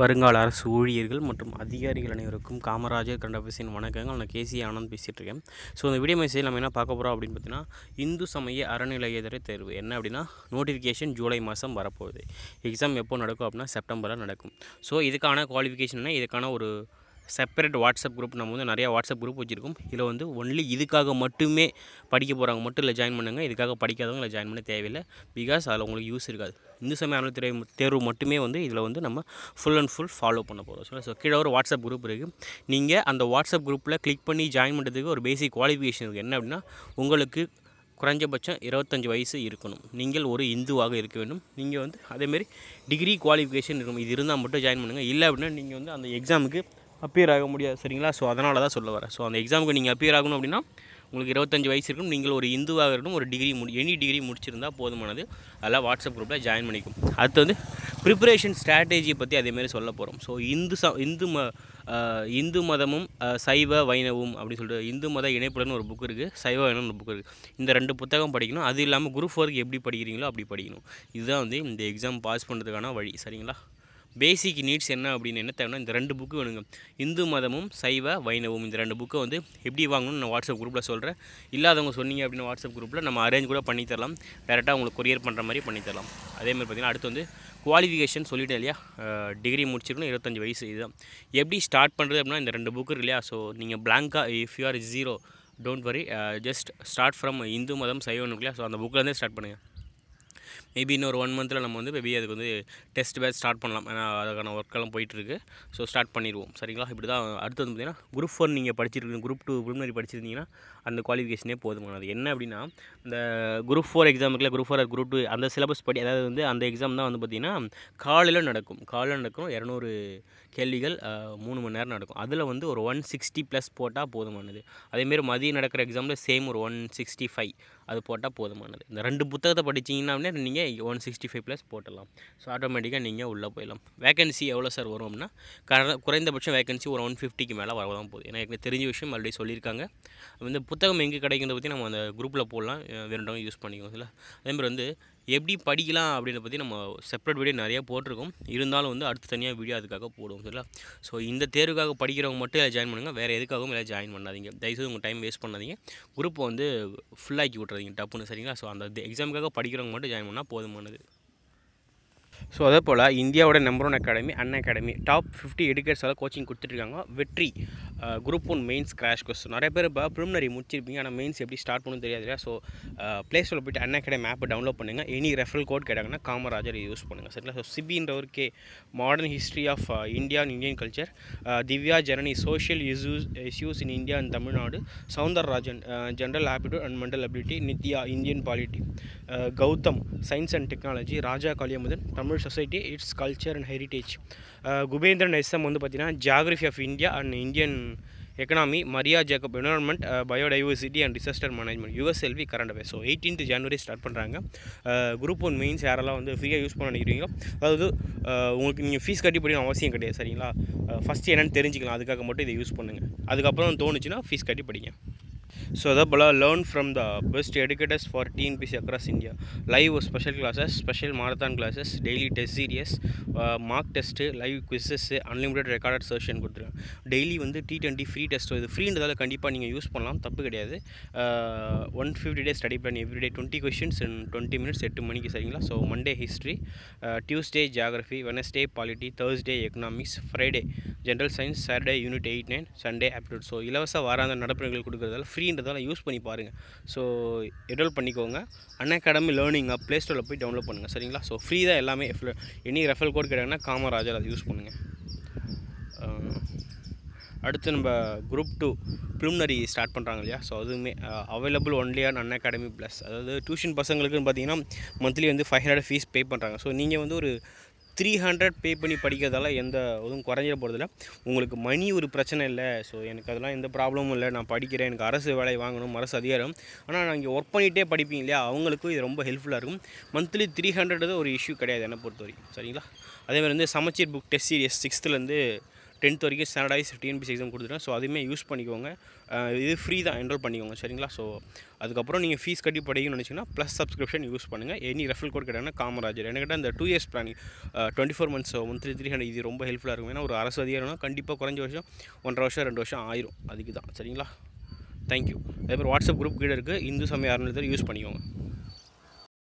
வருங்கால அரசு ஊழியர்கள் மற்றும் அதிகாரிகள் அனைவருக்கும் காமராஜர் கண்டபசின் வணக்கங்கள் நான் கேசி ஆனந்த் பேசிகிட்ருக்கேன் ஸோ இந்த வீடியோ மெசேஜ் நம்ம என்ன பார்க்க போகிறோம் அப்படின்னு பார்த்தீங்கன்னா இந்து சமய அறநிலையதர தேர்வு என்ன அப்படின்னா நோட்டிஃபிகேஷன் ஜூலை மாதம் வரப்போகுது எக்ஸாம் எப்போ நடக்கும் அப்படின்னா செப்டம்பரில் நடக்கும் ஸோ இதுக்கான குவாலிஃபிகேஷன்னா இதுக்கான ஒரு செப்பரேட் வாட்ஸ்அப் குரூப் நம்ம வந்து நிறையா வாட்ஸ்அப் குரூப் வச்சுருக்கோம் இதில் வந்து ஒன்லி இதுக்காக மட்டுமே படிக்க போகிறவங்க மட்டும் இல்லை ஜாயின் பண்ணுங்கள் இதுக்காக படிக்காதவங்க இல்லை ஜாயின் பண்ண தேவையில்லை பிகாஸ் அதில் உங்களுக்கு யூஸ் இருக்காது இந்து சமய அனுமதி தேர்வு மட்டுமே வந்து இதில் வந்து நம்ம ஃபுல் அண்ட் ஃபுல் ஃபாலோ பண்ண போகிறோம் ஸோ ஸோ கீழே ஒரு வாட்ஸ்அப் குரூப் இருக்குது நீங்கள் அந்த வாட்ஸ்அப் குரூப்பில் கிளிக் பண்ணி ஜாயின் பண்ணுறதுக்கு ஒரு பேசிக் குவாலிஃபிகேஷன் இருக்குது என்ன அப்படின்னா உங்களுக்கு குறைஞ்சபட்சம் இருபத்தஞ்சி வயசு இருக்கணும் நீங்கள் ஒரு இந்துவாக இருக்க வேண்டும் நீங்கள் வந்து அதேமாரி டிகிரி குவாலிஃபிகேஷன் இருக்கணும் இது இருந்தால் மட்டும் ஜாயின் பண்ணுங்கள் இல்லை அப்படின்னா நீங்கள் வந்து அந்த எக்ஸாமுக்கு அப்பியர் ஆக முடியாது சரிங்களா ஸோ அதனால தான் சொல்ல வரேன் ஸோ அந்த எக்ஸாமுக்கு நீங்கள் அப்பியர் ஆகணும் அப்படின்னா உங்களுக்கு இருபத்தஞ்சி வயசு இருக்கும் நீங்கள் ஒரு இந்துவாக இருக்கணும் ஒரு டிகிரி மு எனி டிகிரி முடிச்சிருந்தால் போதுமானது அதெல்லாம் வாட்ஸ்அப் குரூப்பில் ஜாயின் பண்ணிக்கும் அடுத்து வந்து ப்ரிப்பரேஷன் ஸ்ட்ராட்டஜியை பற்றி அதேமாரி சொல்ல போகிறோம் ஸோ இந்து ச இந்து ம இந்து மதமும் சைவ வைணவும் அப்படின்னு சொல்லிட்டு இந்து மத இணைப்புடன் ஒரு புக் இருக்குது சைவ வைணவம் ஒரு புக் இருக்குது இந்த ரெண்டு புத்தகம் படிக்கணும் அது இல்லாமல் குரூப் ஃபோருக்கு எப்படி படிக்கிறீங்களோ அப்படி படிக்கணும் இதுதான் வந்து இந்த எக்ஸாம் பாஸ் பண்ணுறதுக்கான வழி சரிங்களா பேசிக் நீட்ஸ் என்ன அப்படின்னு என்ன தேவைன்னா இந்த ரெண்டு புக்கு வேணுங்க இந்து மதமும் சைவ வைணவம் இந்த ரெண்டு புக்கை வந்து எப்படி வாங்கணும்னு நான் வாட்ஸ்அப் குரூப்பில் சொல்கிறேன் இல்லாதவங்க சொன்னீங்க அப்படின்னு வாட்ஸ்அப் குரூப்பில் நம்ம அரேஞ்ச் கூட பண்ணித்தரலாம் டேரெக்டாக உங்களுக்கு கொரியர் பண்ணுற மாதிரி பண்ணித்தரலாம் அதேமாதிரி பார்த்தீங்கன்னா அடுத்து வந்து குவாலிஃபிகேஷன் சொல்லிட்டேன் இல்லையா டிகிரி முடிச்சிருக்கணும் இருபத்தஞ்சி வயசு இதுதான் எப்படி ஸ்டார்ட் பண்ணுறது அப்படின்னா இந்த ரெண்டு புக்கு இல்லையா ஸோ நீங்கள் பிளாங்காக if you are zero don't worry just start from இந்து மதம் இல்லையா ஸோ அந்த புக்கில் இருந்தே ஸ்டார்ட் பண்ணுங்கள் மேபி இன்னொரு ஒன் மந்தில் நம்ம வந்து மேபி அதுக்கு வந்து டெஸ்ட் பேட்ச் ஸ்டார்ட் பண்ணலாம் ஏன்னா அதுக்கான ஒர்க்கெல்லாம் போயிட்டுருக்கு ஸோ ஸ்டார்ட் பண்ணிடுவோம் சரிங்களா இப்படி தான் அடுத்து வந்து பார்த்திங்கன்னா குரூப் ஃபோர் நீங்கள் படிச்சிருக்கீங்க குரூப் டூ ப்ரிமினரி படிச்சிருந்தீங்கன்னா அந்த குவாலிஃபிகேஷனே போதுமானது என்ன அப்படின்னா இந்த குரூப் ஃபோர் எக்ஸாம் இருக்குல்ல குரூப் ஃபோர் குரூப் டூ அந்த சிலபஸ் படி அதாவது வந்து அந்த எக்ஸாம் தான் வந்து பார்த்திங்கன்னா காலையில் நடக்கும் காலையில் நடக்கும் இரநூறு கேள்விகள் மூணு மணி நேரம் நடக்கும் அதில் வந்து ஒரு ஒன் சிக்ஸ்டி ப்ளஸ் போட்டால் போதுமானது அதேமாரி மதியம் நடக்கிற எக்ஸாமில் சேம் ஒரு ஒன் சிக்ஸ்டி ஃபைவ் அது போட்டால் போதுமானது இந்த ரெண்டு புத்தகத்தை படிச்சிங்கன்னா நீங்கள் ஒன் சிக்ஸ்டி ஃபைவ் ப்ளஸ் போட்டலாம் ஸோ ஆட்டோமேட்டிக்காக நீங்கள் உள்ளே போயிடலாம் வேகன்சி எவ்வளோ சார் வரும் அப்படின்னா கர குறைந்தபட்சம் வேகன்சி ஒரு ஒன் ஃபிஃப்டிக்கு மேலே வரதான் போகுது ஏன்னா எனக்கு தெரிஞ்ச விஷயம் ஆல்ரெடி சொல்லியிருக்காங்க இந்த புத்தகம் எங்கே கிடைக்கிறத பற்றி நம்ம அந்த குரூப்பில் போடலாம் வேறு யூஸ் இல்லை அதேமாதிரி வந்து எப்படி படிக்கலாம் அப்படின்றத பற்றி நம்ம செப்பரேட் வீடியோ நிறையா போட்டிருக்கோம் இருந்தாலும் வந்து அடுத்து தனியாக வீடியோ அதுக்காக போடுவோம் சரிங்களா ஸோ இந்த தேர்வுக்காக படிக்கிறவங்க மட்டும் இதில் ஜாயின் பண்ணுங்கள் வேறு எதுக்காகவும் இதில் ஜாயின் பண்ணாதீங்க தயவுசெய்து உங்கள் டைம் வேஸ்ட் பண்ணாதீங்க குரூப் வந்து ஃபுல்லாக்கி விட்றாதீங்க டப்புன்னு சரிங்களா ஸோ அந்த எக்ஸாமுக்காக படிக்கிறவங்க மட்டும் ஜாயின் பண்ணால் போதுமானது ஸோ அதே போல் இந்தியாவோட number one academy Unacademy top fifty எடுக்கர்ஸால் கோச்சிங் கொடுத்துட்ருக்காங்க வெற்றி group one mains crash question நிறைய பேர் இப்போ ப்ரிமினரி முடிச்சிருப்பீங்க ஆனால் மெயின்ஸ் எப்படி ஸ்டார்ட் பண்ணணும் தெரியாது இல்லையா ஸோ ப்ளே ஸ்டோரில் போய்ட்டு அன்அகாடமி மேப் டவுன்லோட் பண்ணுங்கள் எனி ரெஃபரல் கோட் கேட்டாங்கன்னா காமராஜர் யூஸ் பண்ணுங்கள் சரிங்களா ஸோ சிபின்றவருக்கே ஒரு கே modern history of India and Indian culture Divya Janani social issues issues in India and Tamil Nadu Soundararajan general aptitude and mental ability Nithya Indian polity Gautham science and technology Raja Kaliyamuthan Tamil society its culture and heritage Kubendran SM வந்து பார்த்திங்கன்னா geography of India and Indian economy Maria Jacob environment biodiversity and disaster management USLV current affairs so eighteenth January start பண்ணுறாங்க group one mains யாரெல்லாம் வந்து ஃப்ரீயாக use பண்ண நினைக்கிறீங்களோ அதாவது uh, உங்களுக்கு நீங்கள் ஃபீஸ் கட்டி படிக்கணும் அவசியம் கிடையாது சரிங்களா ஃபஸ்ட்டு uh, என்னென்னு தெரிஞ்சுக்கலாம் அதுக்காக மட்டும் இதை யூஸ் பண்ணுங்கள் அதுக்கப்புறம் தோணுச்சுன்னா ஃபீஸ் கட்டி படிங்க so the Bala learn from the best educators for TNPC across India. Live special classes, special marathon classes, daily test series, mock test live quizzes unlimited recorded session கொடுத்துருக்கேன் டெய்லி வந்து T twenty free test இது ஃப்ரீன்றதால கண்டிப்பாக நீங்கள் use பண்ணலாம் தப்பு கிடையாது one fifty days study plan day twenty questions in twenty minutes எட்டு மணிக்கு சரிங்களா so Monday history Tuesday geography Wednesday polity Thursday economics Friday general science Saturday unit eight nine Sunday aptitude so இலவச வாராந்த நடப்புகள் கொடுக்குறதால ஃப்ரீன்றதால use பண்ணி பாருங்கள் so எடல் பண்ணிக்கோங்க Unacademy learning app play ஸ்டோரில் போய் டவுன்லோட் பண்ணுங்கள் சரிங்களா ஸோ ஃப்ரீ தான் எல்லாமே எனி ரெஃபல் கோட் கிடையாதுன்னா காமராஜர் அதை யூஸ் பண்ணுங்கள் அடுத்து நம்ம குரூப் டூ ப்ளூம்னரி ஸ்டார்ட் பண்ணுறாங்க இல்லையா ஸோ அதுவுமே available only on Unacademy plus அதாவது டியூஷன் பசங்களுக்குன்னு பார்த்தீங்கன்னா மந்த்லி வந்து ஃபைவ் ஹண்ட்ரட் ஃபீஸ் பே பண்ணுறாங்க ஸோ நீங்கள் வந்து ஒரு த்ரீ ஹண்ட்ரட் பே பண்ணி படிக்கிறதால எந்த இதுவும் குறைஞ்சிட போகிறதில்ல உங்களுக்கு மணி ஒரு பிரச்சனை இல்லை ஸோ எனக்கு அதெல்லாம் எந்த ப்ராப்ளமும் இல்லை நான் படிக்கிறேன் எனக்கு அரசு வேலை வாங்கணும் அரசு அதிகாரம் ஆனால் நான் இங்கே ஒர்க் பண்ணிகிட்டே படிப்பீங்க இல்லையா அவங்களுக்கும் இது ரொம்ப ஹெல்ப்ஃபுல்லாக இருக்கும் மந்த்லி த்ரீ ஹண்ட்ரட் ஒரு இஷ்யூ கிடையாது என்னை பொறுத்த வரைக்கும் சரிங்களா அதேமாதிரி வந்து சமச்சீர் புக் டெஸ்ட் சீரியஸ் சிக்ஸ்த்துலேருந்து டென்த் வரைக்கும் ஸ்டாண்டர்டைஸ் டிஎன்பிசி எக்ஸாம் கொடுத்துருவேன் ஸோ அதுவுமே யூஸ் பண்ணிக்கோங்க இது ஃப்ரீ தான் என்ரோல் பண்ணிக்கோங்க சரிங்களா ஸோ அதுக்கப்புறம் நீங்கள் ஃபீஸ் கட்டி படிக்கணும்னு நினச்சிங்கன்னா ப்ளஸ் சப்ஸ்கிரிப்ஷன் யூஸ் பண்ணுங்கள் எனி ரெஃபல் கோட் கேட்டாங்கன்னா காமராஜர் என்ன அந்த two years planning twenty four months one three three hundred இது ரொம்ப ஹெல்ப்ஃபுல்லாக இருக்கும் ஏன்னா ஒரு அரசு அதிகாரம்னா கண்டிப்பாக குறைஞ்ச வருஷம் ஒன்றரை வருஷம் ரெண்டு வருஷம் ஆயிரும் அதுக்கு தான் சரிங்களா தேங்க்யூ அதேமாதிரி வாட்ஸ்அப் குரூப் கீழே இருக்குது இந்து சமய அறநிலையத்தில் யூஸ் பண்ணிக்கோங்க